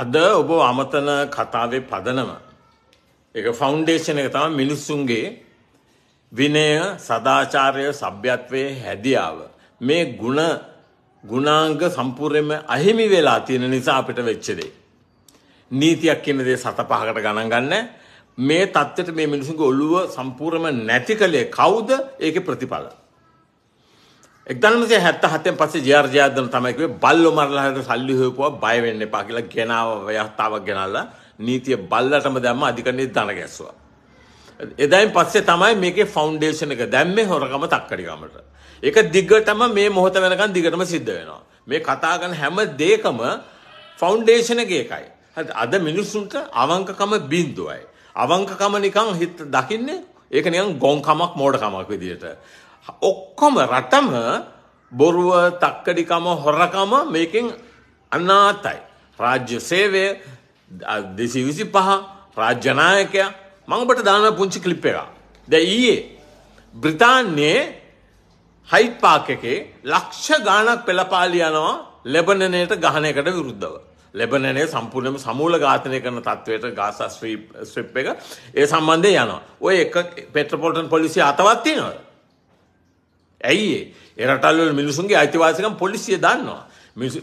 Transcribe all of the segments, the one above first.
අද ඔබ අමතන කතාවේ පදනම එක ෆවුන්ඩේෂන් එක තම මිනිස්සුන්ගේ විනය සදාචාරය සභ්‍යත්වය හැදියාව මේ ගුණ ගුණාංග සම්පූර්යම අහිමි වෙලා තියෙන නිසා අපිට වෙච්චදේ. නීතියක් කියන දේ සත පහකට ගණන් ගන්න මේ තත්ත්වයට මේ මිනිසුන්ගේ ඔළුව සම්පූර්ණම නැති කලේ කවුද ඒකේ ප්‍රතිඵල. එක්දන්සේ හැත්ත හතෙන් පස්සේ ජාර්ජයාදන තමයිකේ බල්ල මරලාහට සල්ලි හෝපුවා බයවෙන්න එපා කියලා ගෙනාව ව්‍යස්ථාවක් ගෙනල්ලා නීතිය බල්ලටම දැම්ම අධිකරණයේ දන ගැස්සුවා. එදයින් පස්සේ තමයි මේකේ ෆවුන්ඩේෂන් එක දැම්මේ හොරකම තක්කඩිකමට. ඒක දිගටම මේ මොහොත වෙනකන් දිගටම සිද්ධ වෙනවා. මේ කතා කරන හැම දෙයකම ෆවුන්ඩේෂන් එක එකයි. හරි අද මිනිස්සුන්ට අවංකකම බිඳුවයි. අවංකකම නිකන් හිත දකින්නේ ඒක නිකන් ගොංකමක් මෝඩකමක් විදියට. ඔක්කොම රටම බොරුව තක්කඩිකම හොරකම මේකින් අනාතයි. රාජ්‍ය සේවය දෙසි විසි පහ රාජ්‍යනායකය මංබට දාන පුංචි කලිප් එක. ද ඊයේ බ්‍රිතාන්යේ හයිට් පාක එකේ ලක්ෂ ගානක් පෙළපාලියනවා ලැබනනයට ගහනයකට විරුද්ධව. ලැබනනේ සම්පූර්ණයම සමූල ඝාතනය කරන තත්ත්වයට ගාසා ස්්‍රීප් එක ඒ සම්බන්ධය යනවා. ඔය එක පෙට්‍රපොල්ටන් පොලිසි අතවත්තිය නොද. ඇයි ඒ රටල්වල මිනිසුන්ගේ අයිතිවාසිකම් පොලිසිය දන්නවා.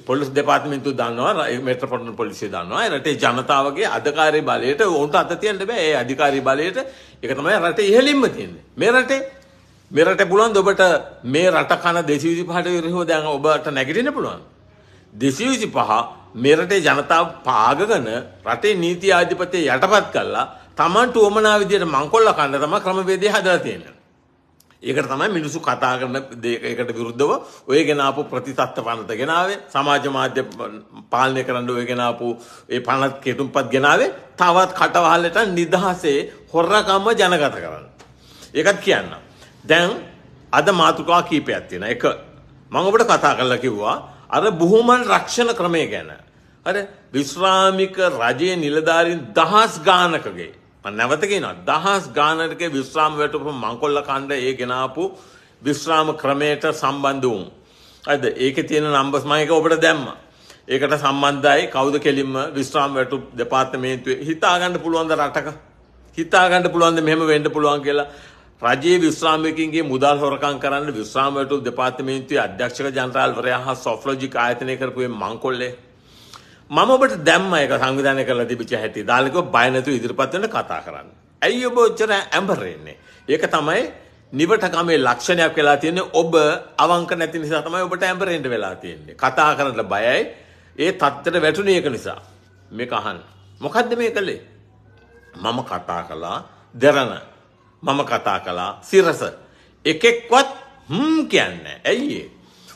පොලිස් දෙපාර්තමේන්තුව දන්නවා මෙට්‍රොපොලිටන් පොලිසිය දන්නවා රටේ ජනතාවගේ අධිකාරී බලයට උන්ට අත තියන්න බෑ ඒ අධිකාරී බලයට ඒක තමයි රටේ ඉහළින්ම තියෙන්නේ මේ රටේ මේ රටේ පුළුවන් ඔබට මේ රට කන 225ට විරුද්ධව දැන් ඔබට නැගිටින්න පුළුවන් 225 මේ රටේ ජනතාව පාගගෙන රටේ නීති ආධිපත්‍ය යටපත් කළා Tamanට උවමනා විදියට මංකොල්ල කන්න තමයි ක්‍රමවේදය හදලා තියෙන්නේ ඒකට තමයි මිනිසු කතා කරන ඒකට විරුද්ධව ඔය ගෙනාපු ප්‍රතිතත්ත පනත ගෙනාවේ සමාජ මාධ්‍ය පාලනය කරන්න ඔය ගෙනාපු ඒ පනත් කෙටුම්පත් ගෙනාවේ තවත් කටවහල්ලට නිදහසේ හොරකම්ම ජනගත කරන්න. ඒකත් කියන්න. දැන් අද මාතුකා කීපයක් තියෙන එක මම ඔබට කතා කරලා කිව්වා අර බුහුමන් රක්ෂණ ක්‍රමය ගැන. අර විශ්‍රාමික රජයේ නිලධාරීන් දහස් ගානකගේ නැවතගෙනවා දහස් ගානටක විශ්‍රාම වැටපු මංකොල්ල කණ්ඩ ඒ ගෙනාපු විශ්‍රාම ක්‍රමයට සම්බන්ධ වුම්. ඇද ඒක තියෙන නම්බස් මයක ඔබට දැම්ම. ඒකට සම්බන්ධයි කවුද කෙලින්ම විශ්‍රාම් වැටු දෙපාර්තමේන්තුවේ හිතාගන්න පුළුවන්ද රටක හිතාගන්න පුළුවන්ද මෙහෙම වෙන්න පුළුවන් කියලා රජයේ විශ්‍රාමිකින්ගේ මුදල් හොරකම් කරන්න විශ්‍රාම වැටු දෙපාර්තමේන්තුවේ අධ්‍යක්ෂක ජනරාල්වරයා හා සොෆ්ලොජි ආයතනය කරපුවේ මංකොල්ලේ මම ඔබට දැම්ම එක සංවිධානය කරලා තිබිච්ච හැටි. දාලකෝ බය නැතුව ඉදිරිපත් වෙන්න කතා කරන්න. ඇයි ඔබ ඔච්චර ඇම්බර් වෙන්නේ? ඒක තමයි නිවටකමේ ලක්ෂණයක් වෙලා තියෙන්නේ ඔබ අවංක නැති නිසා තමයි ඔබට ඇම්බර් වෙන්න වෙලා තියෙන්නේ. කතා කරන්න බයයි. ඒ தත්තර වැටුනේ ඒක නිසා. මේක අහන්න. මොකද්ද මේ කළේ? මම කතා කළා දරණ. මම කතා කළා සිරස. එකෙක්වත් හ්ම් කියන්නේ. ඇයි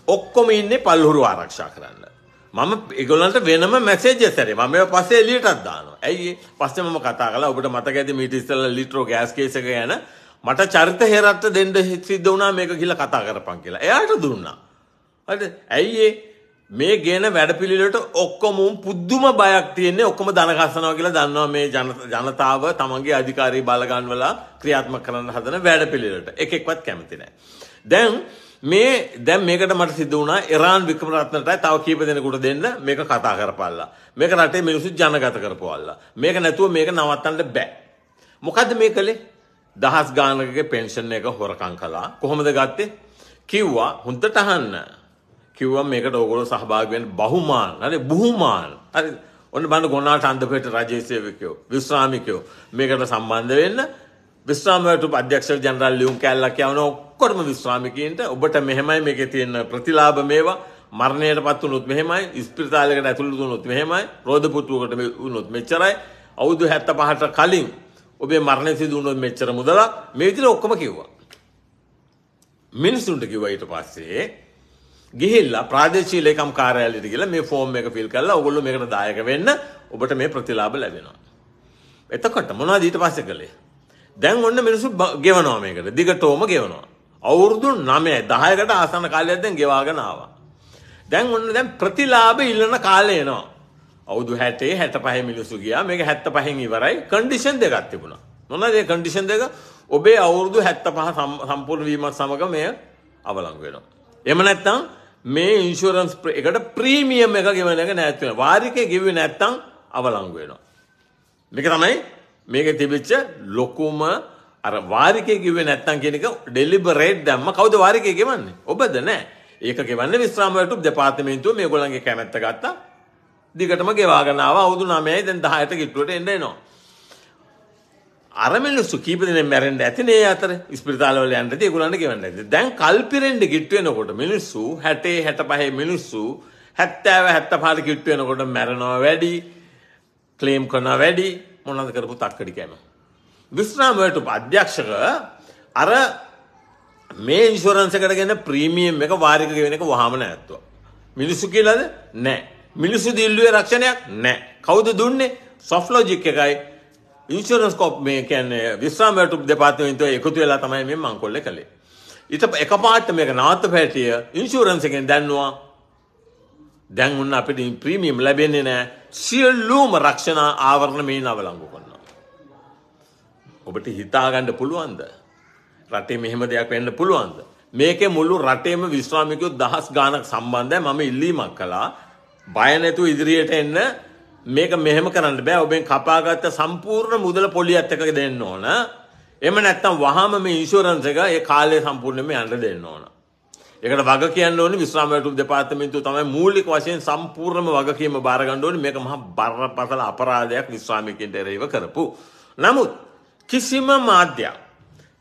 ඔක්කොම ඉන්නේ පල්හුරු ආරක්ෂා කරන්න. මම ඒගොල්ලන්ට වෙනම මැසේජස් හැරේ. මම ඒවා පස්සේ එළියටත් දානවා. ඇයි පස්සේ මම කතා කළා. ඔබට මතක ඇති මීට ඉස්සෙල්ලා ලිට්‍රෝ ගෑස් කේස් එක ගැන මට චරිත හේරත්ත දෙන්න සිද්ධ වුණා මේක කියලා කතා කරපන් කියලා. එයාට දුන්නා. හරිද? ඇයි මේ ගේන වැඩපිළිවෙලට ඔක්කොම පුදුම බයක් තියෙන්නේ ඔක්කොම ධන ගස්සනවා කියලා දන්නවා මේ ජනතාව තමන්ගේ අධිකාරී බලගන්වලා ක්‍රියාත්මක කරන්න හදන වැඩපිළිවෙලට. එකෙක්වත් කැමති නැහැ. දැන් මේ දැන් මේකට මට සිද්ධ වුණා ඉරාන් වික්‍රමරත්නටයි තව කීප දෙනෙකුට දෙන්න මේක කතා කරපල්ලා. මේක රටේ මිනිස්සු ජනගත කරපුවල්ලා. මේක නැතුව මේක නවත්තන්න බෑ. මොකද්ද මේ කළේ? දහස් ගානකගේ පෙන්ෂන් එක හොරකම් කළා. කොහොමද ගත්තේ? කිව්වා හොඳට අහන්න. කිව්වා මේකට ඕගොල්ලෝ සහභාගී වෙන්න බහුමාන. හරි බුහුමාන. හරි ඔන්න බලන්න ගොනාට අන්දපේට රජයේ සේවකයෝ විශ්‍රාමිකයෝ මේකට සම්බන්ධ වෙන්න විශ්‍රාමයට අධ්‍යක්ෂ ජනරල් ලියුම් කැල්ලක් යවන ඔක්කොටම විශ්‍රාමිකයන්ට ඔබට මෙහෙමයි මේකේ තියෙන ප්‍රතිලාභ මේවා මරණයට පත් වුණොත් මෙහෙමයි ඉස්පිරිතාලයකට ඇතුළු වුණොත් මෙහෙමයි රෝද පුටුවකට වුණොත් මෙච්චරයි අවුරුදු 75ට කලින් ඔබේ මරණය සිදු වුණොත් මෙච්චර මුදලක් මේ විදිහට ඔක්කොම කිව්වා මිනිසුන්ට කිව්වා ඊට පස්සේ ගිහිල්ලා ප්‍රාදේශීය ලේකම් කාර්යාලයට ගිහලා මේ ෆෝම් එක ෆිල් කරලා ඔයගොල්ලෝ මේකට දායක වෙන්න ඔබට මේ ප්‍රතිලාභ ලැබෙනවා එතකොට මොනවද ඊට පස්සේ කළේ දැන් ඔන්න මිනිස්සු ගෙවනවා මේකට. දිගටම ගෙවනවා. අවුරුදු 9 10කට ආසන්න කාලයක් දැන් ගෙවාගෙන ආවා. දැන් ඔන්න දැන් ප්‍රතිලාභ ඉල්ලන කාලය එනවා. අවුරුදු 60 65 මිනිස්සු ගියා. මේක 75න් ඉවරයි. කන්ඩිෂන් දෙකක් තිබුණා. මොනවද ඒ කන්ඩිෂන් දෙක? ඔබේ අවුරුදු 75 සම්පූර්ණ වීමත් සමග මෙය අවලංගු වෙනවා. එහෙම නැත්නම් මේ ඉන්ෂුරන්ස් එකට ප්‍රීමියම් එක ගෙවන එක නැත් වෙනවා. වාරිකේ ගෙවුවේ නැත්නම් අවලංගු වෙනවා. මේක තමයි මේක තිබිච්ච ලොකුම අර වාරිකය කිව්වේ නැත්නම් කියන එක ඩෙලිබරේට් දැම්ම කවුද වාරිකය ගෙවන්නේ? ඔබද නැහැ. ඒක ගෙවන්නේ විශ්‍රාම වැටුප් දෙපාර්තමේන්තුව මේගොල්ලන්ගේ කැමැත්ත ගත්තා. දිගටම ගෙවාගෙන ආවා අවුරුදු 9යි දැන් 10ට කිට්ටුවට එන්න එනවා. අර මිනිස්සු කීප දෙනෙක් මැරෙන්න ඇතිනේ අතර ස්පිරිතාලවල යන්න ඇති ඒගොල්ලන්ට ගෙවන්න ඇති. දැන් කල්පිරෙන්ඩ කිට්ටු වෙනකොට මිනිස්සු 60 65 මිනිස්සු 70 75 කිට්ටු වෙනකොට මැරෙනවා වැඩි. ක්ලේම් කරනවා වැඩි. මොනද කරපු තක්කඩිකෑම. විශ්නාමට අධ්‍යක්ෂක අර මේ ඉන්ශෝරන්සකට ගැන ප්‍රීමියම් එක වාරික වෙන එක වහමන ඇත්තුව. මිනිස්සු කියලද නෑ මිනිස්සු දිල්ලුවේ රක්ෂණයක් නෑ කවුද දුන්නේ සොෆ්ලෝජික් එකයි ඉන්ශරස් කෝප් මේ කැන විශ්‍රාමට දෙපාත්මතුව එකතු වෙලා තමයි මේ මංකොල්ල කළේ. ඉත එක පාට මේක නාත පැටිය ඉන්ශූරන්සකෙන් දැන්නවා දැන් උන්න අපිට ප්‍රීමියම් ලැබෙන්නේ නෑ සියල්ලූම රක්ෂණ ආවරණ මේ නවලංගු කරනවා. ඔබට හිතාගණ්ඩ පුළුවන්ද. රටේ මෙහෙම දෙයක් වෙන්න පුළුවන්ද. මේක මුළු රටේම විශ්‍රාමිකයු දහස් ගානක් සම්බන්ධය මම ඉල්ලීමක් කලා බයනැතු ඉදිරියට එන්න මේක මෙහෙම කරන්න බෑ ඔබෙන් කපාගත්ත සම්පූර්ණ මුදල පොලි ඇත්තක දෙන්න ඕන එම නැත්තම් වහම මේ ඉන්ශෝරන්ස එක ඒ කාලය සම්පූර්ණයම යන්න දෙන්න ඕන එකට වග කියන්න ඕනේ විශ්‍රාම වැටුප් දෙපාර්තමේන්තුව තමයි මූලික වශයෙන් සම්පූර්ණම වගකීම බාර ගන්න ඕනේ මේක මහා බරපතල අපරාධයක් විශ්‍රාමිකයන්ට එරෙහිව කරපු. නමුත් කිසිම මාධ්‍යයක්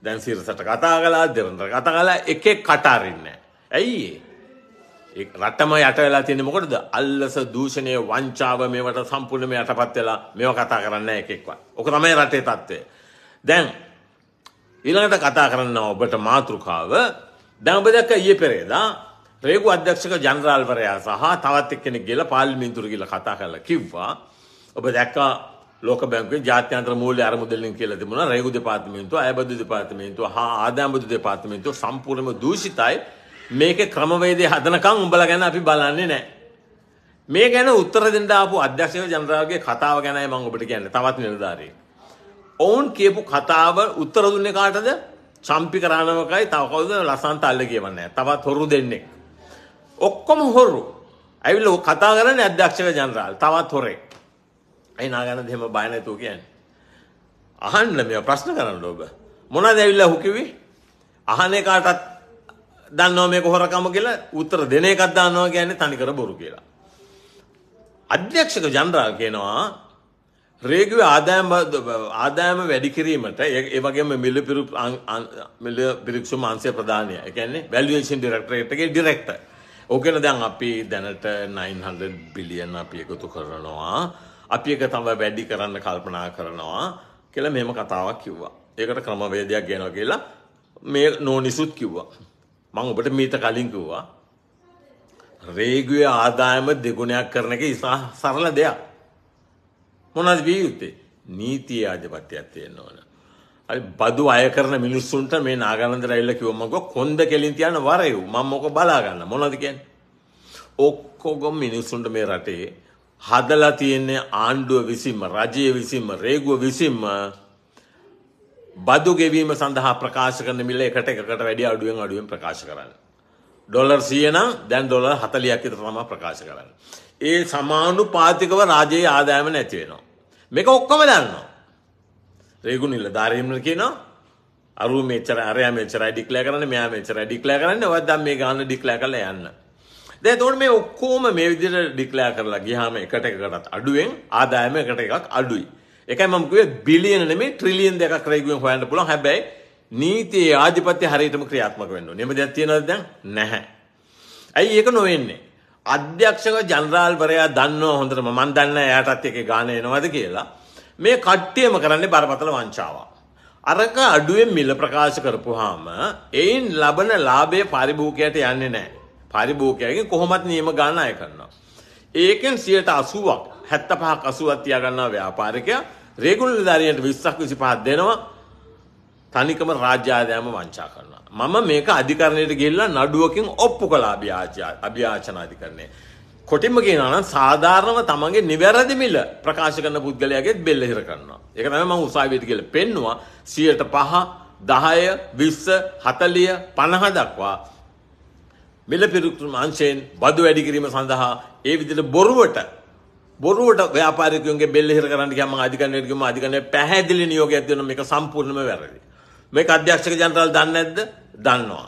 දැන් සිරසට කතා කළා දෙවනට කතා කළා එකේ කට අරින්නේ ඇයි ඒ? රටම යට වෙලා තියෙන්නේ මොකටද? අල්ලස දූෂණය වංචාව මේවට සම්පූර්ණයෙන්ම යටපත් වෙලා මේව කතා කරන්නේ නැහැ එකෙක්වත්. ඔක තමයි රටේ තත්ත්වය. දැන් ඊළඟට කතා කරන්න ඔබට මාතෘකාව දැමබදක්ක ඒ පෙරේදා රේගු අධ්‍යක්ෂක ජනරාල්වරයා සහ තවත් එක්කෙනෙක් ගිහලා පාර්ලිමේන්තුවට ගිහලා කතා කරලා කිව්වා ඔබ දැක්කා ලෝක බැංකුවේ ජාත්‍යන්තර මූල්‍ය අරමුදලින් කියලා තිබුණා රේගු දෙපාර්තමේන්තුව, අයබදු දෙපාර්තමේන්තුව හා ආදායම්බදු දෙපාර්තමේන්තුව සම්පූර්ණයෙන්ම දූෂිතයි. මේකේ ක්‍රමවේදය හදනකම් උඹලා ගැන අපි බලන්නේ නැහැ. මේ ගැන උත්තර දෙන්න ආපු අධ්‍යක්ෂක ජනරාල්ගේ කතාව ගැනයි මම ඔබට කියන්නේ. තවත් නිලධාරියෙක්. ඔවුන් කියපු කතාව උත්තර දුන්නේ කාටද? සම්පි කරානමකයි තව කවුද ලසන්ත අල්ල කියවන්නේ තවත් හොරු දෙන්නේ ඔක්කොම හොරු ඇවිල්ල කතා කරන්නේ අධ්‍යක්ෂක ජනරාල් තවත් හොරේ ඇයි නාගන්න දෙහෙම බය නැතුව කියන්නේ අහන්න මේ ප්‍රශ්න කරන්න ඔබ මොනවද ඇවිල්ලා හු කිව්වේ අහන එකටත් දන්නවා මේක හොරකම කියලා උත්තර දෙන එකක් දන්නවා කියන්නේ තනිකර බොරු කියලා අධ්‍යක්ෂක ජනරාල් කියනවා රේගුව ආදායම ආදායම වැඩි කිරීමට ඒ වගේම මිලපිරු මිල පිරික්ෂුම අංශය ප්‍රධානය. ඒ කියන්නේ වැලියුේෂන් ඩිරෙක්ටරේට් එකේ ඩිරෙක්ටර්. ඕකන දැන් අපි දැනට 900 බිලියන් අපි එකතු කරනවා. අපි එක තව වැඩි කරන්න කල්පනා කරනවා කියලා මෙහෙම කතාවක් කිව්වා. ඒකට ක්‍රමවේදයක් ගේනවා කියලා මේ නෝනිසුත් කිව්වා. මම ඔබට මීට කලින් කිව්වා. රේගුවේ ආදායම දෙගුණයක් කරන එක ඉතා සරල දෙයක්. මොනවද විය යුත්තේ? නීතිය ආධිපත්‍යයක් තියෙන්න ඕන. අර බදු අය කරන මිනිස්සුන්ට මේ නාගානන්දර ඇවිල්ලා කිව්ව මගෝ කොන්ද කෙලින් තියන්න වරෙව්. මම මොක බලා ගන්න මොනවද කියන්නේ? ඔක්කොගම මිනිස්සුන්ට මේ රටේ හදලා තියෙන්නේ ආණ්ඩුව විසින්ම රජය විසින්ම රේගුව විසින්ම බදු ගෙවීම සඳහා ප්‍රකාශ කරන මිල එකට එකකට වැඩි අඩුවෙන් අඩුවෙන් ප්‍රකාශ කරන්න. ඩොලර් සියනම් දැන් ඩොලර් හතලියක් විතර තමයි ප්‍රකාශ කරන්නේ. ඒ සමානුපාතිකව රාජයේ ආදායම නැති වෙනවා. මේක ඔක්කොම දන්නවා. රේගු නිලධාරීන් කියනවා අරු මෙච්චර අරයා මෙච්චරයි ඩික්ලෙයාර් කරන්නේ මෙයා මෙච්චරයි ඩික්ලෙයාර් කරන්නේ ඔයත් දැන් මේ ගන්න ඩික්ලෙයාර් කරලා යන්න. දැන් එතකොට මේ ඔක්කොම මේ විදිහට ඩික්ලෙයාර් කරලා ගියාම එකට එකකට අඩුවෙන් ආදායම එකට එකක් අඩුයි. ඒකයි මම කිව්වේ බිලියන නෙමෙයි ට්‍රිලියන් දෙකක් රේගුවෙන් හොයන්න පුළුවන්. හැබැයි නීතියේ ආධිපත්‍ය හරියටම ක්‍රියාත්මක වෙන්න ඕනේ. එහෙම දෙයක් තියනවද දැන්? නැහැ. ඇයි ඒක නොවෙන්නේ? අධ්‍යක්ෂක ජනරාල්වරයා දන්නවා හොඳටම මම දන්නේ එයාටත් එකේ ගාන එනවද කියලා. මේ කට්ටියම කරන්නේ බරපතල වංචාවක්. අරක අඩුවෙන් මිල ප්‍රකාශ කරපුවාම එයින් ලබන ලාභය පරිභෝගිකයට යන්නේ නැහැ. පරිභෝගිකයගෙන් කොහොමත් නියම ගන්න අය කරනවා. ඒකෙන් 80ක් 75ක් 80ක් තියාගන්නා ව්‍යාපාරිකයා රේගුලර් ධාරියන්ට 20ක් 25ක් දෙනවා තනිකම රාජ්‍යාදෑම වංචා කරනවා. මම මේක අධිකරණයට ගෙල්ලා නඩුවකින් ඔප්පු කළා අභ්‍යාචන අධිකරණය. කොටිම කියනවා නම් සාධාරණව තමන්ගේ නිවැරදි මිල ප්‍රකාශ කරන පුද්ගලයාගෙත් බෙල්ල හිර කරනවා. ඒක තමයි මම උසාවියට කියලා පෙන්නවා 105 10 20 40 50 දක්වා මිල පිරික්සුම් අංශයෙන් බදු වැඩි කිරීම සඳහා ඒ විදිහට බොරුවට බොරුවට ව්‍යාපාරිකයන්ගේ බෙල්ල හිර කරන්න ගියාම අධිකරණයට ගිහම අධිකරණය පැහැදිලි නියෝගයක් දෙනවා මේක සම්පූර්ණයෙන්ම වැරදි. මේක අධ්‍යක්ෂක ජනරාල් දන්නේ නැද්ද? දන්නවා.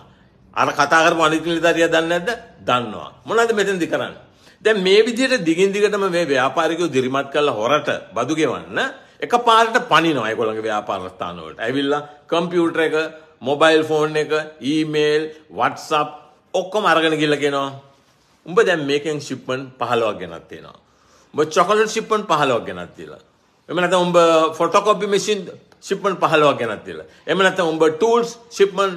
අර කතා කරපු අනිත් නිලධාරියා දන්නේ නැද්ද? දන්නවා. මොනවද මෙතනදි කරන්නේ? දැන් මේ විදිහට දිගින් දිගටම මේ ව්‍යාපාරිකයෝ දිරිමත් කරලා හොරට බදු ගෙවන්න එකපාරට පනිනවා ඒගොල්ලන්ගේ ව්‍යාපාර ස්ථාන වලට. ඇවිල්ලා කම්පියුටර් එක, මොබයිල් ෆෝන් එක, ඊමේල්, WhatsApp ඔක්කොම අරගෙන ගිහලා කියනවා. උඹ දැන් මේකෙන් ෂිප්මන්ට් 15ක් ගෙනත් තියෙනවා. උඹ චොකලට් ෂිප්මන්ට් 15ක් ගෙනත් තියලා. එමෙ නැත්නම් උඹ ෆොටෝකොපි මැෂින් ශිප්මන් පහලවක් ගෙනත් තියලා. එහෙම නැත්නම් උඹ ටූල්ස් ශිප්මන්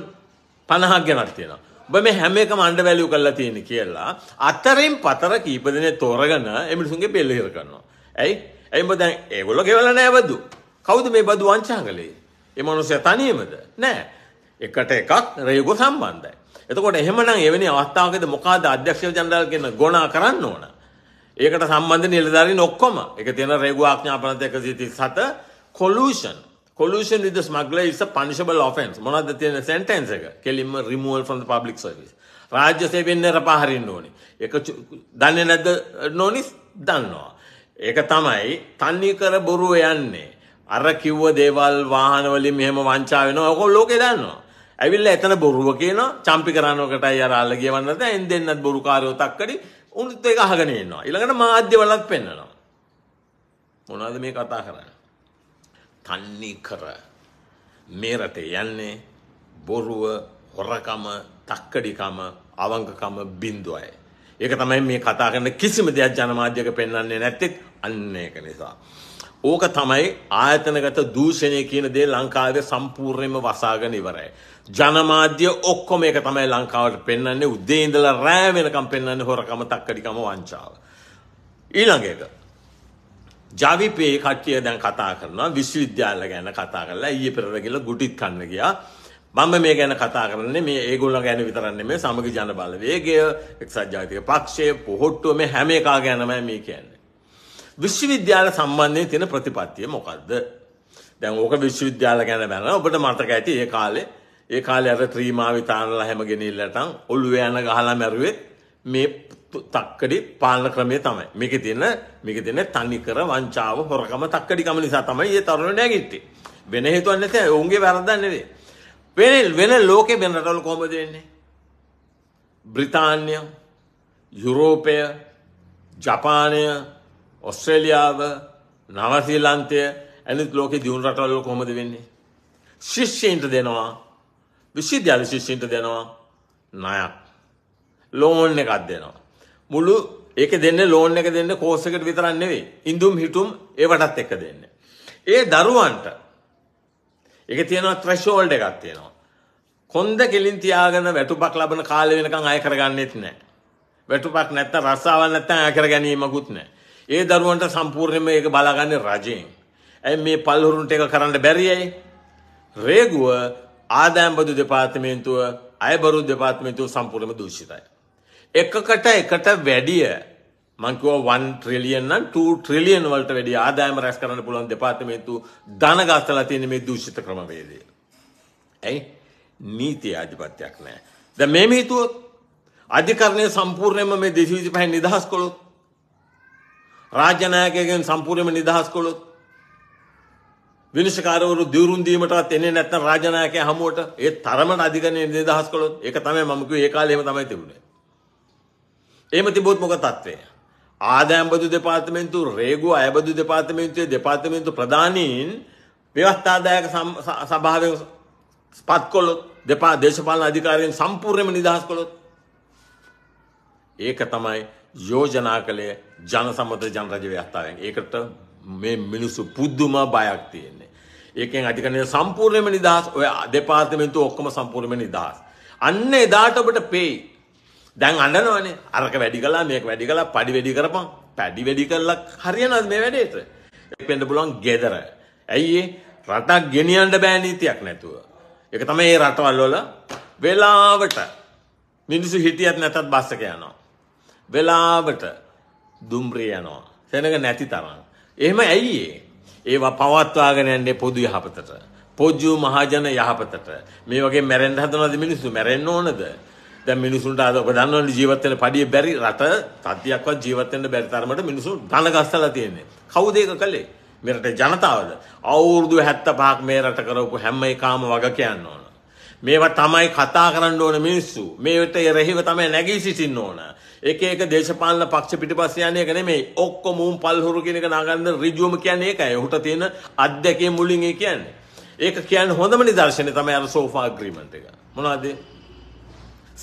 50ක් ගෙනත් තියෙනවා. ඔබ මේ හැම එකම අන්ඩර් වැලියු කරලා තියෙන්නේ කියලා අතරින් පතර කීප දෙනෙක් තෝරගෙන ඒ මිනිසුන්ගේ පෙල්ලහිර කරනවා. ඇයි? ඇයි උඹ දැන් ඒගොල්ලෝ ගෙවලා නැහැ බදු. කවුද මේ බදු වංචා කළේ? ඒ මනුස්සයා තනියමද? නෑ. එකට එකක් රේගු සම්බන්ධයි. එතකොට එහෙමනම් එවැනි අවස්ථාවකද මොකද අධ්‍යක්ෂ ජනරාල් කියන ගොනා කරන්න ඕන? ඒකට සම්බන්ධ නිලධාරීන් ඔක්කොම. ඒක තියෙන රේගු ආඥාපනත 137 collusion collusion with the smuggler is a punishable offense. මොනවද තියෙන sentence එක? කෙලින්ම removal from the public service. රාජ්‍ය සේවයෙන් නිරපහරින්න ඕනේ. ඒක දන්නේ නැද්ද නෝනිස්? දන්නවා. ඒක තමයි තන්නේ කර බොරුව යන්නේ. අර කිව්ව දේවල් වාහන වලින් මෙහෙම වංචා වෙනවා. ඔක ලෝකේ දන්නවා. ඇවිල්ලා එතන බොරුව කියනවා. චම්පි කරනකොටයි අර අල්ල ගෙවන්න නැත්නම් එන් දෙන්නත් බොරු කාරයෝ තක්කඩි උන්ත් ඒක අහගෙන ඉන්නවා. ඊළඟට මාධ්‍ය වලත් පෙන්නනවා. මොනවද මේ කතා කරන්නේ? තන්නේ කර මේ රටේ යන්නේ බොරුව හොරකම තක්කඩිකම අවංකකම බින්දුවයි. ඒක තමයි මේ කතා කරන කිසිම දෙයක් ජනමාධ්‍යක පෙන්වන්නේ නැත්තෙත් අන්න ඒක නිසා. ඕක තමයි ආයතනගත දූෂණය කියන දේ ලංකාවේ සම්පූර්ණයෙන්ම වසාගෙන ඉවරයි. ජනමාධ්‍ය ඔක්කොම ඒක තමයි ලංකාවට පෙන්වන්නේ උදේ ඉඳලා රෑ වෙනකම් පෙන්වන්නේ හොරකම තක්කඩිකම වංචාව. ඊළඟ එක ජවිපේ කට්ටිය දැන් කතා කරනවා විශ්වවිද්‍යාල ගැන කතා කරලා ඊයේ පෙරට ගිහලා ගුටිත් කන්න ගියා. මම මේ ගැන කතා කරන්නේ මේ ඒගොල්ලෝ ගැන විතරක් නෙමෙයි සමග ජන බලවේගය, එක්සත් ජාතික පක්ෂය, පොහොට්ටුව මේ හැම එකා ගැනමයි මේ කියන්නේ. විශ්වවිද්‍යාල සම්බන්ධයෙන් තියෙන ප්‍රතිපත්තිය මොකද්ද? දැන් ඕක විශ්වවිද්‍යාල ගැන බැලන ඔබට මතක ඇති ඒ කාලේ ඒ කාලේ අර ත්‍රිමාවිතානලා හැම ගෙනිල්ලටන් ඔළුවේ යන ගහලා මැරුවේ මේ තක්කඩි පාලන ක්‍රමය තමයි. මේකේ තියෙන මේකේ තියෙන තනිකර වංචාව හොරකම තක්කඩිකම නිසා තමයි මේ තරුණ නැගිට්ටේ. වෙන හේතුවක් නැත්නම් ඔවුන්ගේ වැරද්දක් නෙවෙයි. වෙන වෙන ලෝකේ වෙන රටවල කොහොමද වෙන්නේ? බ්‍රිතාන්‍ය, යුරෝපය, ජපානය, ඔස්ට්‍රේලියාව, නවසීලන්තය අනිත් ලෝකේ දියුණු රටවල කොහොමද වෙන්නේ? ශිෂ්‍යයින්ට දෙනවා විශ්වවිද්‍යාල ශිෂ්‍යයින්ට දෙනවා ණයක්. ලෝන් එකක් දෙනවා. මුළු ඒක දෙන්නේ ලෝන් එක දෙන්නේ කෝස් එකට විතරක් නෙවෙයි. ඉඳුම් හිටුම් ඒවටත් එක දෙන්නේ. ඒ දරුවන්ට ඒක තියෙනවා ත්‍රෙෂෝල්ඩ් එකක් තියෙනවා. කොන්ද කෙලින් තියාගෙන වැටුපක් ලබන කාලය වෙනකන් අය කරගන්නෙත් නැහැ. වැටුපක් නැත්තම් රස්සාවක් නැත්තම් අය කර ගැනීමකුත් නැහැ. ඒ දරුවන්ට සම්පූර්ණයෙන්ම ඒක බලාගන්නේ රජයෙන්. ඇයි මේ පල්හුරුන්ට එක කරන්න බැරි ඇයි? රේගුව ආදායම් බදු දෙපාර්තමේන්තුව අයබරු දෙපාර්තමේන්තුව සම්පූර්ණයෙන්ම දූෂිතයි. එකකට එකට වැඩිය මංකව වන් ට්‍රලියන්න්න ට්‍රලියන් වලට වැඩි ආදායම රැස් කරන්න පුළන් දෙපාර්තමේතු දන ගස්තලා තියෙන මේ දූෂිත ක්‍රමවේදය. ඇයි නීති ආධිපත්යක් නෑ. ද මෙම හිතුවොත් අධිකරණය සම්පූර්ණයම මේ දෙශවිසි පැහැ නිදහස් කොළොත් රාජ්‍යනායකයගෙන් සම්පූර්ණයම නිදහස් කොළොත් විනිශකාරවරු දවරුන්දීමටත් එන්නේ නැත්ත රාජනායකය හමුවට ඒ තරමට අධිකරණය නිදහස් කොළොත් එක තමයි මමක ඒ කාලෙම තමයි තිබුණේ එහෙම තිබොත් මොකද තත්ත්වය? ආදායම් බදු දෙපාර්තමේන්තුව, රේගුව අයබදු දෙපාර්තමේන්තුවේ දෙපාර්තමේන්තු ප්‍රධානීන් ව්‍යවස්ථාදායක සභාවෙන් ස්පත් කළොත් දෙපා දේශපාලන අධිකාරියෙන් සම්පූර්ණයෙන්ම නිදහස් කළොත් ඒක තමයි යෝජනා කළේ ජනසම්මත ජනරජ ව්‍යවස්ථාවෙන්. ඒකට මේ මිනිස්සු පුදුම බයක් තියෙන්නේ. ඒකෙන් අධිකරණය සම්පූර්ණයෙන්ම නිදහස්. ඔය දෙපාර්තමේන්තුව ඔක්කොම සම්පූර්ණයෙන්ම නිදහස්. අන්න එදාට ඔබට පේයි දැන් අඬනවනේ අරක වැඩි කළා මේක වැඩි කළා පඩි වැඩි කරපන් පැඩි වැඩි කළා හරියනවද මේ වැඩේට වෙන්න පුළුවන් ගෙදර ඇයි ඒ රටක් ගෙනියන්න බෑ නීතියක් නැතුව ඒක තමයි මේ රටවල් වල වෙලාවට මිනිස්සු හිටියත් නැතත් බස් එක යනවා වෙලාවට දුම්රිය යනවා සෙනඟ නැති තරම් එහෙම ඇයි ඒ ඒවා පවත්වාගෙන යන්නේ පොදු යහපතට පොජු මහජන යහපතට මේ වගේ මැරෙන්න හදනවද මිනිස්සු මැරෙන්න ඕනද දැන් මිනිසුන්ට අද ඔබ දන්නවනේ ජීවත් වෙන්න පඩිය බැරි රට තත්තියක්වත් ජීවත් වෙන්න බැරි තරමට මිනිසු ධන ගස්සලා තියෙන්නේ. කවුද ඒක කළේ? මේ රටේ ජනතාවද? අවුරුදු 75ක් මේ රට කරවපු හැම එකාම වග කියන්න ඕන. මේවා තමයි කතා කරන්න ඕන මිනිස්සු. මේවට රෙහිව තමයි නැගී සිටින්න ඕන. එක එක දේශපාලන පක්ෂ පිටිපස්ස යන එක නෙමෙයි. ඔක්කොම උන් පල්හුරු කියන එක නගන්න ඍජුවම කියන්නේ ඒකයි. ඔහුට තියෙන අධ්‍යක්ෂයේ මුලින් ඒ කියන්නේ. ඒක කියන්නේ හොඳම නිදර්ශනය තමයි අර සෝෆා ඇග්‍රීමන්ට් එක. මොනවද?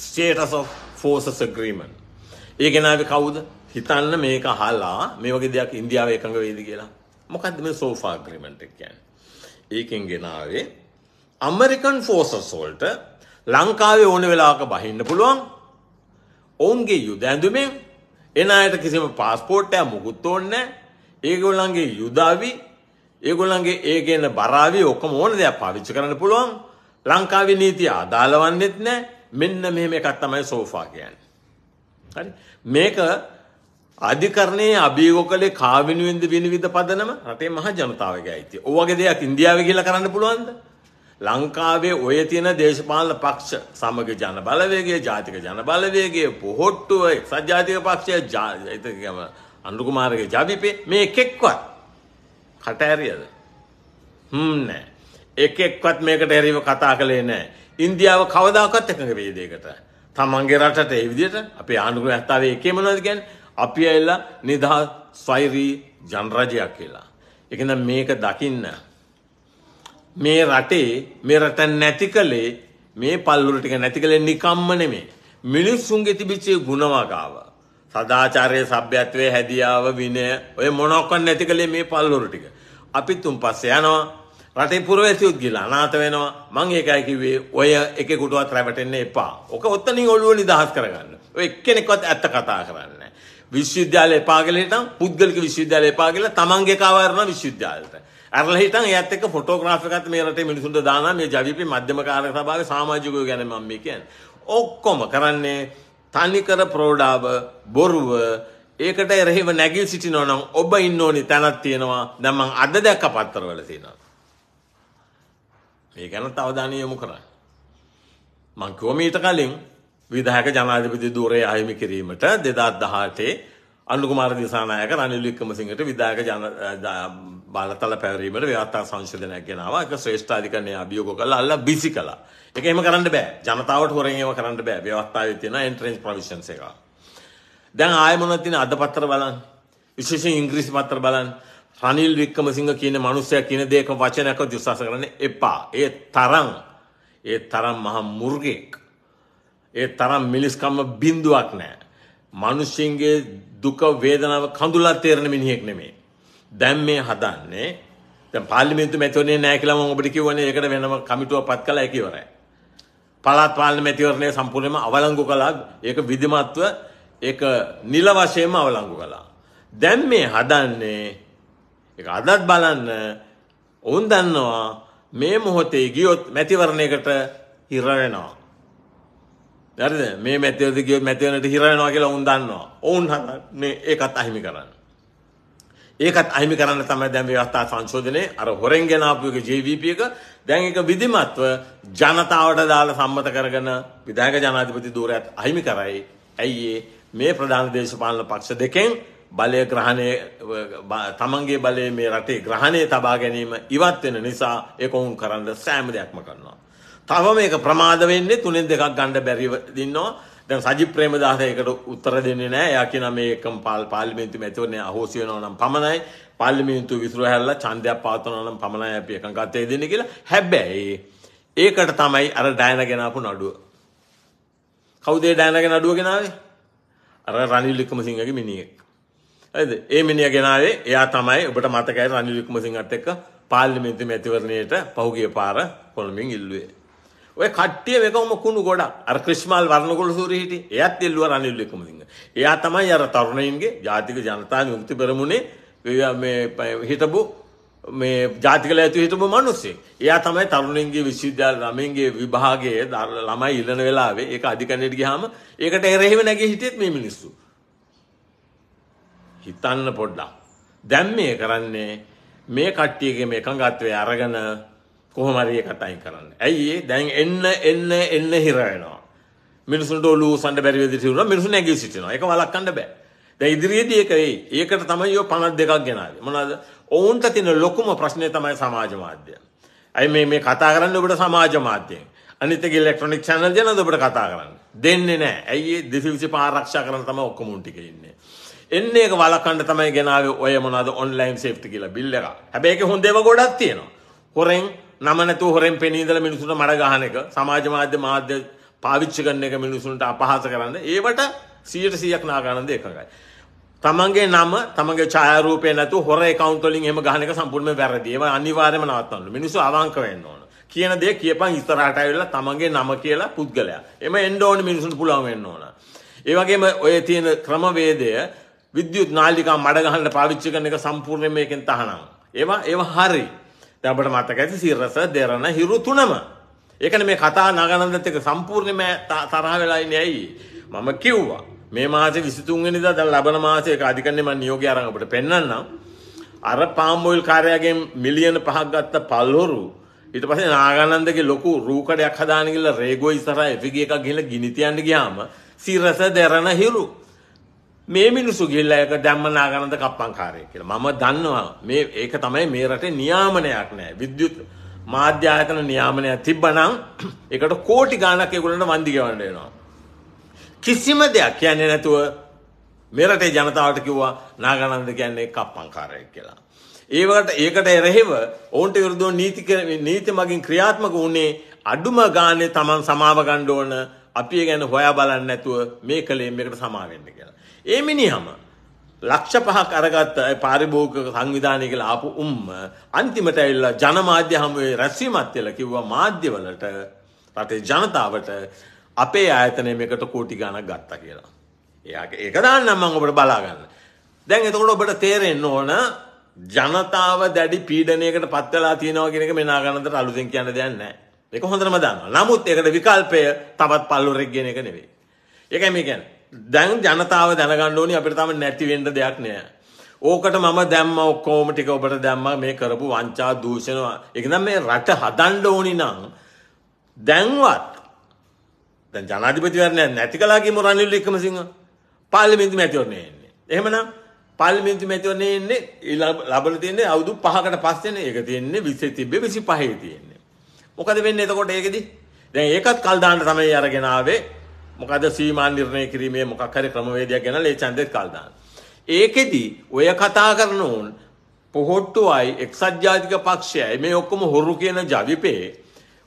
Status of forces agreement. ඒ ගෙනාවේ කවුද? හිතන්න මේක අහලා මේ වගේ දෙයක් ඉන්දියාව එකඟ වෙයිද කියලා. මොකද්ද මේ සෝෆා ඇග්‍රීමන්ට් එක කියන්නේ? ඒකෙන් ගෙනාවේ ඇමරිකන් ෆෝසස් වලට ලංකාවේ ඕන වෙලාවක බහින්න පුළුවන්. ඔවුන්ගේ යුද ඇඳුමෙන් එන අයට කිසිම පාස්පෝර්ට් එකක් මොකුත් ඕනේ නැහැ. ඒගොල්ලන්ගේ යුදාවි ඒගොල්ලන්ගේ ඒ කියන බරාවි ඔක්කොම ඕන දෙයක් පාවිච්චි කරන්න පුළුවන්. ලංකාවේ නීතිය අදාළ වන්නේත් නැහැ. මෙන්න මෙහෙම එකක් තමයි සෝෆා කියන්නේ. හරි? මේක අධිකරණයේ අභියෝගකලේ කාවිනුවෙන්ද විනිවිද පදනම රටේ මහ ජනතාවගේ අයිතිය. ඔය වගේ දෙයක් ඉන්දියාවේ කියලා කරන්න පුළුවන්ද? ලංකාවේ ඔය තියෙන දේශපාලන පක්ෂ සමග ජන බලවේගය, ජාතික ජන බලවේගය, පොහොට්ටුව, එක්සත් ජාතික පක්ෂය, ඒකම අනුරු කුමාරගේ ජවිපේ මේ එකෙක්වත් කට ඇරියද? හ්ම් නෑ. එකෙක්වත් මේකට ඇරීම කතා කළේ නෑ. ඉන්දියාව කවදාකත් එකඟ වෙයි දෙයකට. තමන්ගේ රටට ඒ විදිහට අපේ ආණ්ඩුක්‍රම 71 එකේ මොනවද කියන්නේ? අපි ඇවිල්ලා නිදහස් සෛරී ජනරජයක් කියලා. ඒකෙන්ද මේක දකින්න මේ රටේ මේ රට නැති කලේ මේ පල්ලුර ටික නැති කලේ නිකම්ම නෙමේ. මිනිස්සුන්ගේ තිබිච්ච ගුණවගාව. සදාචාරයේ සભ્યත්වයේ හැදියාව විනය ඔය මොනක්වත් නැති කලේ මේ පල්ලුර ටික. අපිත් උන් පස්සේ යනවා රටේ පුරවැසියොත් ගිහලා අනාථ වෙනවා. මං ඒකයි කිව්වේ ඔය එකෙකුටවත් රැවටෙන්න එපා. ඔක ඔතනින් ඔළුව නිදහස් කරගන්න. ඔය එක්කෙනෙක්වත් ඇත්ත කතා කරන්නේ නැහැ. විශ්වවිද්‍යාලය එපා කියලා හිටන් පුද්ගලික විශ්වවිද්‍යාලය එපා කියලා තමන්ගේ කවරන විශ්වවිද්‍යාලයට. අරලා හිටන් එයත් එක්ක ෆොටෝග්‍රාෆ් එකත් මේ රටේ මිනිසුන්ට දානවා. මේ ජවිපී මධ්‍යම කාර්ය සභාවේ සමාජිකයෝ ගැන මම මේ කියන්නේ. ඔක්කොම කරන්නේ තනිකර ප්‍රෝඩාව බොරුව ඒකට එරෙහිව නැගී සිටිනවා නම් ඔබ ඉන්න ඕනි තැනක් තියෙනවා. දැන් මම අද දැක්ක පත්තරවල තියෙනවා. මේ ගැනත් අවධානය යොමු කරන්න. මං කිව්ව මීට කලින් විධායක ජනාධිපති ධූරය අහිමි කිරීමට 2018 අනුර කුමාර දිසානායක රනිල් වික්‍රමසිංහට විධායක ජන බලතල පැවරීමට ව්‍යවස්ථා සංශෝධනයක් ගෙනාවා. ඒක ශ්‍රේෂ්ඨ අධිකරණයේ අභියෝග කළා. අල්ලා බිසි කළා. ඒක එහෙම කරන්න බෑ. ජනතාවට හොරෙන් ඒව කරන්න බෑ. ව්‍යවස්ථාවේ තියෙන එන්ට්‍රන්ස් ප්‍රොවිෂන්ස් එක. දැන් ආයෙ මොනවද තියෙන අද පත්‍ර බලන්න. විශේෂයෙන් ඉංග්‍රීසි පත්‍ර බලන්න. රනිල් වික්කමසිංහ කියන මනුස්සය කියන දේක වචනයක්ව විශ්වාස කරන්න එපා. ඒ තරම් ඒ තරම් මහා මුර්ගෙක්. ඒ තරම් මිනිස්කම්ම බින්දුවක් නෑ. මිනිස්සුන්ගේ දුක වේදනාව කඳුලා තේරෙන මිනිහෙක් නෙමෙයි. දැන් මේ හදන්නේ දැන් පාර්ලිමේන්තු මැතිවරණේ නෑ කියලා මම ඔබට කිව්වනේ ඒකට වෙනම කමිටුවක් පත් කළා ඒක ඉවරයි. පළාත් පාලන මැතිවරණය සම්පූර්ණයෙන්ම අවලංගු කළා. ඒක විධිමත්ව ඒක නිල වශයෙන්ම අවලංගු කළා. දැන් මේ හදන්නේ එක අදත් බලන්න ඔවුන් දන්නවා මේ මොහොතේ ගියොත් මැතිවරණයකට හිරවෙනවා. දැරිද මේ මැතිවද ගියොත් මැතිවරණයට හිරවෙනවා කියලා ඔවුන් දන්නවා. ඔවුන් මේ ඒකත් අහිමි කරන්න. ඒකත් අහිමි කරන්න තමයි දැන් ව්‍යවස්ථා සංශෝධනයේ අර හොරෙන් ගෙන ආපු එක JVP එක දැන් ඒක විධිමත්ව ජනතාවට දාලා සම්මත කරගෙන විධායක ජනාධිපති ධූරයත් අහිමි කරයි. ඇයි මේ ප්‍රධාන දේශපාලන පක්ෂ දෙකෙන් බලය ග්‍රහණය තමන්ගේ බලය මේ රටේ ග්‍රහණය තබා ගැනීම ඉවත් වෙන නිසා ඒක ඔවුන් කරන්න සෑම දෙයක්ම කරනවා. තව මේක ප්‍රමාද වෙන්නේ තුනෙන් දෙකක් ගණ්ඩ බැරිව දින්නවා දැන් සජි ප්‍රේමදාසයකට උත්තර දෙන්නේ නෑ එයා කියන මේකම පාර්ලිමේන්තු මැතිවරණය අහෝසි වෙනවා නම් පමණයි පාර්ලිමේන්තුව විසුරු හැරලා ඡන්දයක් පවත්වනවා නම් පමණයි අපි එකඟත්වයේ දෙන්නේ කියලා හැබැයි ඒකට තමයි අර ඩයන ගෙනාපු නඩුව කවුද ඒ ඩයන ගෙනාව නඩුව ගෙනාවේ අර රනිල් වික්‍රමසිංහගේ මිනිහෙක් ඇද ඒ මිනිිය ගෙනාවේ එයා තමයි ඔබට මතකයි රනිල් වික්මසිංහත් එක්ක පාර්ලිමේන්තු මැතිවරණයට පහුගිය පාර කොළඹින් ඉල්ලුවේ. ඔය කට්ටිය මේකම කුණු ගොඩක් අර ක්‍රිෂ්මාල් වර්ණකොළ සූරි හිටි එයාත් ඉල්ලුවා රනිල් වික්මසිංහ. එයා තමයි අර තරුණයින්ගේ ජාතික ජනතා විමුක්ති පෙරමුණේ මේ හිටපු මේ ජාතිකල ඇතු හිටපු මිනිස්සේ. එයා තමයි තරුණින්ගේ විශ්වවිද්‍යාල ළමයින්ගේ විභාගයේ ළමයි ඉල්ලන වෙලාවේ ඒක අධිකරණයට ගියාම ඒකට එරෙහිව නැගී හිටියත් මේ මිනිස්සු. හිතන්න පොඩ්ඩක්. දැම් මේ කරන්නේ මේ කට්ටියගේ මේ එකඟත්වය අරගන කොහමරිය කටයි කරන්න. ඇයි දැන් එන්න එන්න එන්න හිරවෙනවා. මිනිසුට ඔලු සන්ට බැරිවදි සිරුන මිනිසු නැගී සිටිනවා එක වලක්කන්න බෑ. දැ ඉදිරියේදී එකයි ඒකට තමයිෝ පනත් දෙකක් ගෙනාව. මොනද ඔවුන්ට තින ලොකුම ප්‍රශ්නය තමයි සමාජ මාධ්‍ය. ඇයි මේ කතා කරන්න ඔබට සමාජ මාධ්‍යයෙන්. අනිතක ඉලෙක්ට්‍රොනික් චැනල් ජන ඔබට කතා කරන්න. දෙන්නේ නෑ ඇයි දෙසිවිසි පාරක්ෂා කරන තම ඔක්කමුන්ටික ඉන්නේ. එන්න ඒක වලකන්න තමයි ගෙනාවේ ඔය මොනවද ඔන්ලයින් සේෆ්ටි කියලා බිල් එක. හැබැයි ඒක හොඳ ඒවා ගොඩක් තියෙනවා. හොරෙන් නම නැතුව හොරෙන් පෙනී ඉඳලා මිනිසුන්ට මඩ ගහන එක, සමාජ මාධ්‍ය මාධ්‍ය පාවිච්චි කරන එක මිනිසුන්ට අපහාස කරන්න. ඒවට 100%ක් නාගානන්ද එකඟයි. තමන්ගේ නම තමන්ගේ ඡායාරූපය නැතුව හොර account වලින් එහෙම ගහන එක සම්පූර්ණයෙන්ම වැරදි. ඒවා අනිවාර්යයෙන්ම නවත්තන්න. මිනිස්සු අවංක වෙන්න ඕන. කියන දේ කියපන් ඉස්තරහට ඇවිල්ලා තමන්ගේ නම කියලා පුද්ගලයා. එම එන්න ඕන මිනිසුන්ට පුළුවන් වෙන්න ඕන. ඒ වගේම ඔය තියෙන ක්‍රමවේදය විද්‍යුත් නාලිකා මඩ ගහන්න පාවිච්චි කරන එක සම්පූර්ණයෙන් මේකෙන් තහනම්. ඒවා ඒවා හරි. දැන් අපිට මතක ඇති සිරස දෙරණ හිරු තුනම. ඒකනේ මේ කතා නගනන්දත් එක සම්පූර්ණයෙන්ම තරහ වෙලා ඉන්නේ ඇයි? මම කිව්වා මේ මාසේ 23 වෙනිදා දැන් ලබන මාසේ ඒක අධිකරණේ මම නියෝගය අරන් අපිට පෙන්වන්නම්. අර පාම් ඔයිල් කාර්යාලයෙන් මිලියන 5ක් ගත්ත පල්හොරු ඊට පස්සේ නාගානන්දගේ ලොකු රූකඩයක් හදාගෙන ගිහලා රේගෝ ඉස්සරහා එෆිගි එකක් ගිහලා ගිනි තියන්න ගියාම සිරස දෙරණ හිරු මේ මිනිසු ගිල්ල එක දැම්මනාගනද කප්පංකාරය කියලා මම දන්නවා මේ ඒක තමයි මේ රටේ නියාමනයක් නෑ විද්‍යුත් මාධ්‍ය ආයතන නියාමනයක් තිබ්බනම් ඒකට කෝටි ගාණක් ඒගොල්ලන්ට වන්දි ගෙවන්න වෙනවා කිසිම දෙයක් කියන්නේ නැතුව මේ රටේ ජනතාවට කිව්වා නාගනන්ද කියන්නේ කප්පංකාරයෙක් කියලා. ඒවට ඒකට එරෙහිව ඔවුන්ට විරුද්ධව නීති නීති මගින් ක්‍රියාත්මක වුණේ අඩුම ගානේ Taman සමාව ගන්න ඕන අපි ගැන හොයා බලන්න නැතුව මේ කලේ මේකට සමා වෙන්න කියලා. ඒ මිනිහම ලක්ෂ පහක් අරගත්ත පාරිභෝගක සංවිධානය කියලා ආපු උම්ම අන්තිමට ඇවිල්ලා ජනමාධ්‍ය හමුවේ රැස්වීමත් වෙලා කිව්වා මාධ්‍යවලට රටේ ජනතාවට අපේ ආයතනය මේකට කෝටි ගණක් ගත්තා කියලා. එයාගේ ඒක දාන්නම් මම ඔබට බලා ගන්න. දැන් එතකොට ඔබට තේරෙන්න ඕන ජනතාව දැඩි පීඩනයකට පත් වෙලා තියෙනවා කියන එක මෙනා ගන්නතර අලුතෙන් කියන්න දෙයක් නැහැ. ඒක හොඳටම දන්නවා. නමුත් ඒකට විකල්පය තවත් පල්ලුරෙක් කියන එක නෙවෙයි. ඒකයි මේ කියන්නේ. දැන් ජනතාව දැනගන්න ඕනි අපිට තම නැති වෙන්න දෙයක් නෑ. ඕකට මම දැම්ම ඔක්කොම ටික ඔබට දැම්ම මේ කරපු වංචා දූෂණවා. ඒක නම් මේ රට හදන්න ඕනි නම් දැන්වත් දැන් ජනාධිපතිවරණය නැති කළා කියමු රනිල් වික්‍රමසිංහ. පාර්ලිමේන්තු මැතිවරණය එන්නේ. එහෙමනම් පාර්ලිමේන්තු මැතිවරණය එන්නේ ලබල තියෙන්නේ අවුරුදු 5කට පස්සේනේ. ඒක තියෙන්නේ 20 තිබ්බේ 25 තියෙන්නේ. මොකද වෙන්නේ එතකොට ඒකෙදි? දැන් ඒකත් කල් දාන්න තමයි අරගෙන ආවේ. මොකද සීමා නිර්ණය කිරීමේ මොකක් හරි ක්‍රමවේදයක් ගැන ඒ ඡන්දෙත් කල් දාන. ඒකෙදි ඔය කතා කරන උන් පොහොට්ටුවයි එක්සත් ජාතික පක්ෂයයි මේ ඔක්කොම හොරු කියන ජවිපේ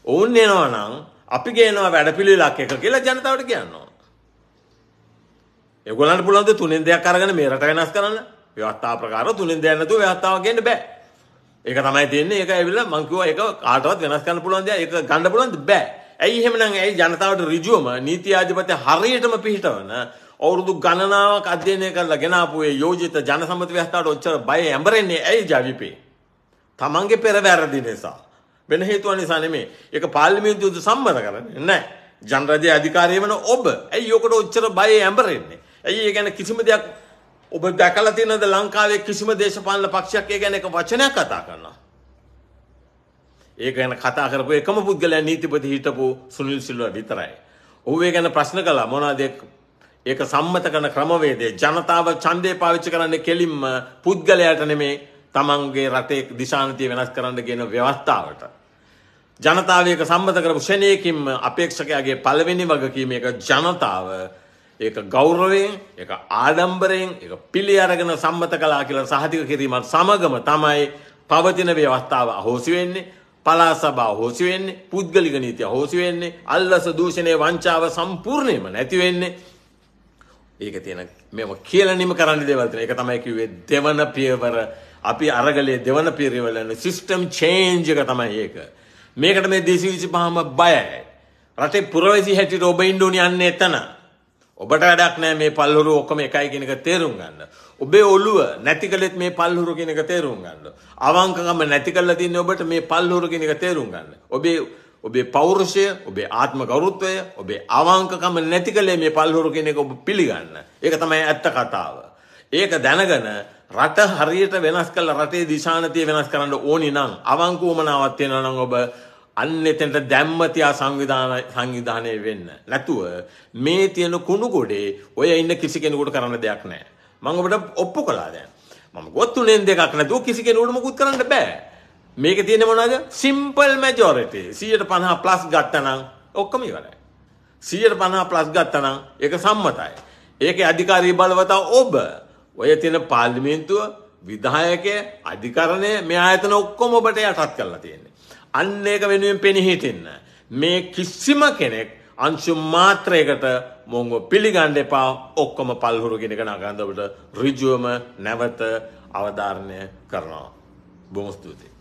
ඔවුන් එනවා නම් අපි ගේනවා වැඩපිළිවෙලක් එක කියලා ජනතාවට කියනවා. ඒගොල්ලන්ට පුළුවන් ද තුනෙන් දෙයක් අරගෙන මේ රට වෙනස් කරන්න. ව්‍යවස්ථා ප්‍රකාර තුනෙන් දෙයක් නැතුව ව්‍යවස්ථාවක් ගන්න බෑ. ඒක තමයි තියෙන්නේ. ඒක ඇවිල්ලා මං කිව්වා ඒක කාටවත් වෙනස් කරන්න පුළුවන් දෙයක්. ඒක ගන්න පුළුවන් බෑ. ඇයි එහෙමනම් ඇයි ජනතාවට ඍජුවම නීති ආධිපත්‍ය හරියටම පිහිටවන අවුරුදු ගණනාවක් අධ්‍යයනය කරලා ගෙනාපු ඒ යෝජිත ජනසම්මත ව්‍යවස්ථාවට ඔච්චර බය ඇඹරෙන්නේ ඇයි ජවිපේ? තමන්ගේ පෙර වැරදි නිසා. වෙන හේතුවක් නිසා නෙමෙයි. ඒක පාර්ලිමේන්තුවද සම්මත කරන්නේ නැහැ. ජනරජයේ අධිකාරිය වෙන ඔබ ඇයි ඔකට ඔච්චර බය ඇඹරෙන්නේ? ඇයි ඒ ගැන කිසිම දෙයක් ඔබ දැකලා තියෙනවද ලංකාවේ කිසිම දේශපාලන පක්ෂයක් ඒ ගැන එක වචනයක් කතා කරනවා? ඒ ගැන කතා කරපු එකම පුද්ගලයා නීතිපති හිටපු සුනිල් සිල්වා විතරයි. ඔහු ඒ ගැන ප්‍රශ්න කළා මොනවාද ඒක සම්මත කරන ක්‍රමවේදය ජනතාව ඡන්දය පාවිච්චි කරන්නේ කෙලින්ම පුද්ගලයාට නෙමේ තමන්ගේ රටේ දිශානතිය වෙනස් කරන්න කියන ව්‍යවස්ථාවට. ජනතාව ඒක සම්මත කරපු ෂණයකින්ම අපේක්ෂකයාගේ පළවෙනි වගකීම ඒක ජනතාව ඒක ගෞරවයෙන් ඒක ආඩම්බරයෙන් ඒක පිළි අරගෙන සම්මත කළා කියලා සහතික කිරීමත් සමගම තමයි පවතින ව්‍යවස්ථාව අහෝසි වෙන්නේ පලා සභා හොසි වෙන්නේ පුද්ගලික නීතිය හොසි වෙන්නේ අල්ලස දූෂණය වංචාව සම්පූර්ණයෙන්ම නැති වෙන්නේ ඒක තියෙන මේව කියලා නිම කරන්න දේවල් තියෙන එක තමයි කිව්වේ දෙවන පියවර අපි අරගලේ දෙවන පියවර යන සිස්ටම් චේන්ජ් එක තමයි ඒක මේකට මේ 225ම බයයි රටේ පුරවැසි හැටියට ඔබ ඉන්න ඕනි යන්නේ එතන ඔබට වැඩක් නැහැ මේ පල්ලුරු ඔක්කොම එකයි කියන එක තේරුම් ගන්න ඔබේ ඔළුව නැති කළෙත් මේ පල්හුරු කියන එක තේරුම් ගන්න. අවංකකම නැති කළා තින්නේ ඔබට මේ පල්හුරු කියන එක තේරුම් ගන්න. ඔබේ ඔබේ පෞරුෂය, ඔබේ ආත්ම ගෞරවය, ඔබේ අවංකකම නැති කළේ මේ පල්හුරු කියන එක ඔබ පිළිගන්න. ඒක තමයි ඇත්ත කතාව. ඒක දැනගෙන රට හරියට වෙනස් කළා රටේ දිශානතිය වෙනස් කරන්න ඕනි නම් අවංක උමනාවක් තියෙනවා නම් ඔබ අන්න එතනට දැම්ම තියා සංවිධාන සංවිධානය වෙන්න. නැතුව මේ තියෙන කුණු ගොඩේ ඔය ඉන්න කිසි කෙනෙකුට කරන්න දෙයක් නැහැ. මං ඔබට ඔප්පු කළා දැන්. මම ගොත් තුනෙන් දෙකක් නැතුව කිසි කෙනෙකුට මුකුත් කරන්න බෑ. මේක තියෙන්නේ මොනවද? Simple majority. 150 ප්ලස් ගත්තනම් ඔක්කොම ඉවරයි. 150 ප්ලස් ගත්තනම් ඒක සම්මතයි. ඒකේ අධිකාරී බලවතා ඔබ. ඔය තියෙන පාර්ලිමේන්තුව, විධායකය, අධිකරණය මේ ආයතන ඔක්කොම ඔබට යටත් කරලා තියෙන්නේ. අන්න ඒක වෙනුවෙන් පෙනී හිටින්න. මේ කිසිම කෙනෙක් අංශු මාත්‍රයකට මොංග පිළිගණ්ඩ එපා ඔක්කොම පල්හුරුගෙනක නගන්දවට රිජුවම නැවත අවධාරණය කරනවා. බොමස්තුතියි.